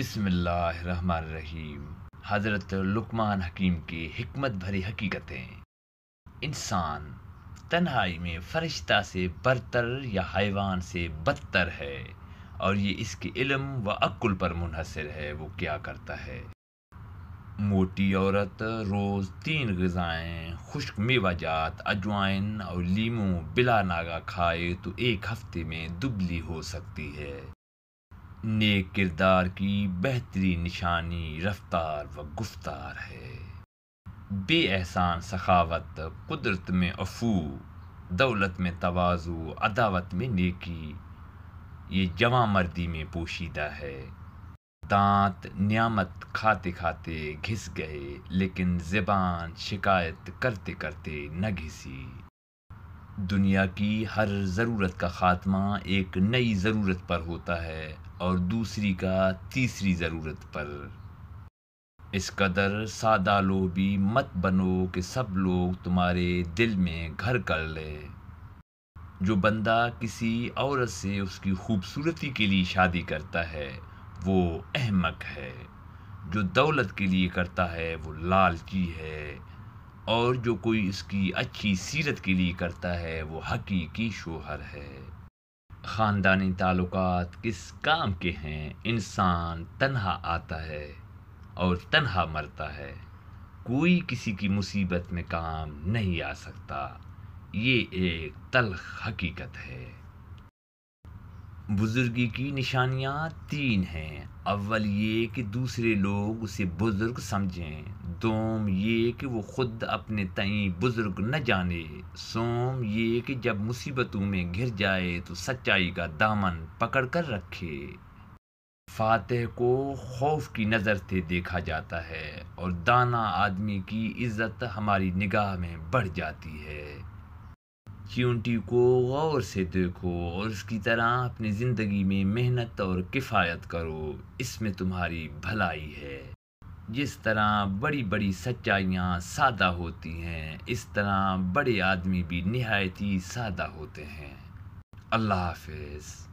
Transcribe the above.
बिसमीम हज़रत लुकमान हकीम की हमत भरी हकीकतें इंसान तन्हाई में फरिश्ता से बरतर या हैवान से बदतर है और ये इसके इलम व अक्ल पर मुनहसर है वो क्या करता है मोटी औरत रोज़ तीन गज़ाएँ खुश्क मेवाजात अजवाइन और लीमू बिला नागा खाए तो एक हफ्ते में दुबली हो सकती है नेक किरदार की बेहतरीन निशानी रफ्तार व गुफ्तार है बे एहसान सखावत कुदरत में अफू दौलत में तोज़ु अदावत में नेकी ये जवा मर्दी में पोशीदा है दांत नियामत खाते खाते घिस गए लेकिन ज़बान शिकायत करते करते न घिसी दुनिया की हर ज़रूरत का ख़ात्मा एक नई ज़रूरत पर होता है और दूसरी का तीसरी ज़रूरत पर इस कदर सादा लो भी मत बनो कि सब लोग तुम्हारे दिल में घर कर लें जो बंदा किसी औरत से उसकी खूबसूरती के लिए शादी करता है वो अहमक है जो दौलत के लिए करता है वो लालची है और जो कोई इसकी अच्छी सीरत के लिए करता है वो हकीकी शोहर है ख़ानदानी ताल्लुक किस काम के हैं इंसान तन्हा आता है और तन्हा मरता है कोई किसी की मुसीबत में काम नहीं आ सकता ये एक तलख हकीकत है बुज़ुर्गी की निशानियाँ तीन हैं अव्वल ये कि दूसरे लोग उसे बुज़ुर्ग समझें तुम ये कि वो खुद अपने तई बुज़ुर्ग न जाने सोम ये कि जब मुसीबतों में घिर जाए तो सच्चाई का दामन पकड़ कर रखे फातह को खौफ की नज़र से देखा जाता है और दाना आदमी की इज़्ज़त हमारी निगाह में बढ़ जाती है च्यूटी को गौर से देखो और उसकी तरह अपनी ज़िंदगी में मेहनत और किफ़ायत करो इसमें तुम्हारी भलाई है जिस तरह बड़ी बड़ी सच्चाइयाँ सादा होती हैं इस तरह बड़े आदमी भी नहायत ही सादा होते हैं अल्लाह हाफिज़